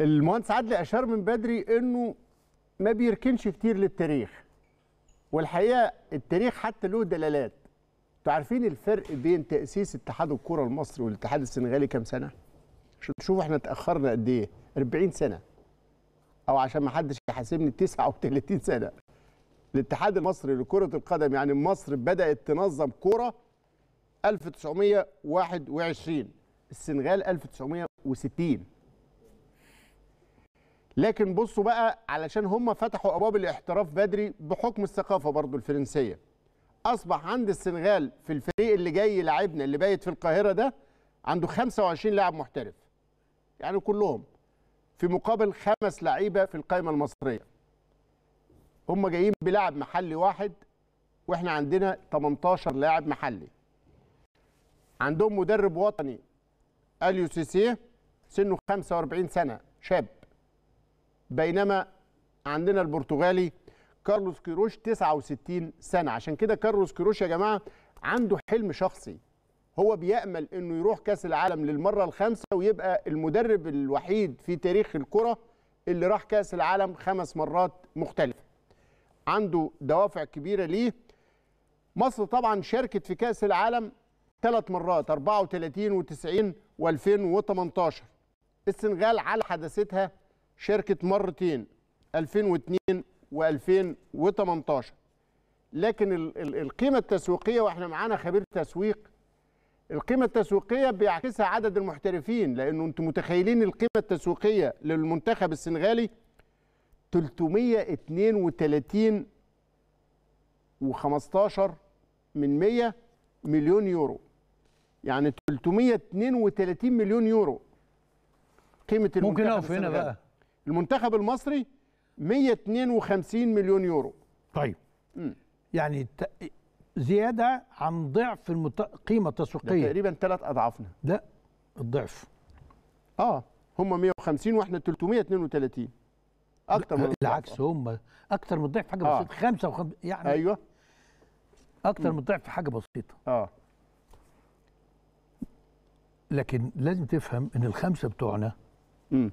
المهندس عدلي اشار من بدري انه ما بيركنش كتير للتاريخ والحقيقه التاريخ حتى له دلالات تعرفين عارفين الفرق بين تاسيس اتحاد الكره المصري والاتحاد السنغالي كام سنه عشان تشوفوا احنا اتاخرنا قد ايه 40 سنه او عشان ما حدش يحاسبني 39 سنه الاتحاد المصري لكره القدم يعني مصر بدات تنظم كوره 1921 السنغال 1960 لكن بصوا بقى علشان هم فتحوا ابواب الاحتراف بدري بحكم الثقافه برضو الفرنسيه اصبح عند السنغال في الفريق اللي جاي لاعبنا اللي بايت في القاهره ده عنده 25 لاعب محترف يعني كلهم في مقابل خمس لعيبه في القائمه المصريه هم جايين بلاعب محلي واحد واحنا عندنا 18 لاعب محلي عندهم مدرب وطني اليو سيسيه سنه 45 سنه شاب بينما عندنا البرتغالي كارلوس كيروش 69 سنه عشان كده كارلوس كيروش يا جماعه عنده حلم شخصي هو بيامل انه يروح كاس العالم للمره الخامسه ويبقى المدرب الوحيد في تاريخ الكره اللي راح كاس العالم خمس مرات مختلفه عنده دوافع كبيره ليه مصر طبعا شاركت في كاس العالم ثلاث مرات 34 و90 و2018 السنغال على حدثتها شاركت مرتين 2002 و2018 لكن القيمة التسويقية واحنا معانا خبير تسويق القيمة التسويقية بيعكسها عدد المحترفين لأنه أنتم متخيلين القيمة التسويقية للمنتخب السنغالي 332 و15 من 100 مليون يورو يعني 332 مليون يورو قيمة ممكن أقف هنا بقى المنتخب المصري 152 مليون يورو طيب م. يعني زياده عن ضعف المت... قيمه التسويقيه تقريبا ثلاث اضعافنا لا الضعف اه هم 150 واحنا 332 اكتر من العكس هم اكتر من الضعف حاجه آه. بسيطه 55 يعني ايوه اكتر من الضعف حاجه بسيطه اه لكن لازم تفهم ان الخمسه بتوعنا امم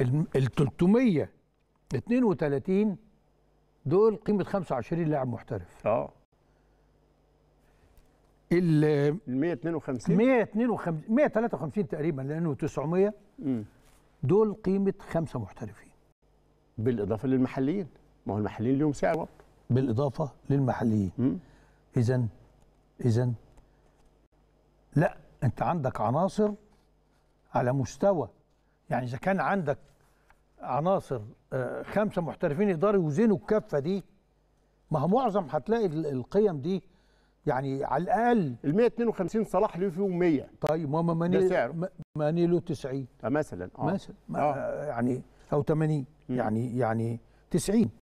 ال 332 دول قيمه 25 لاعب محترف اه ال 152 152 153 تقريبا لانه 900 امم دول قيمه خمسه محترفين بالاضافه للمحليين ما هو المحليين لهم سعر وقت بالاضافه للمحليين اذا اذا لا انت عندك عناصر على مستوى يعني اذا كان عندك عناصر آه، خمسه محترفين يقدروا يوزنوا الكفه دي ما هو معظم هتلاقي القيم دي يعني على الاقل ال 152 صلاح له فيهم 100 طيب ما ماني ماني له 90 مثلا اه مثلا آه. يعني او 80 يعني يعني 90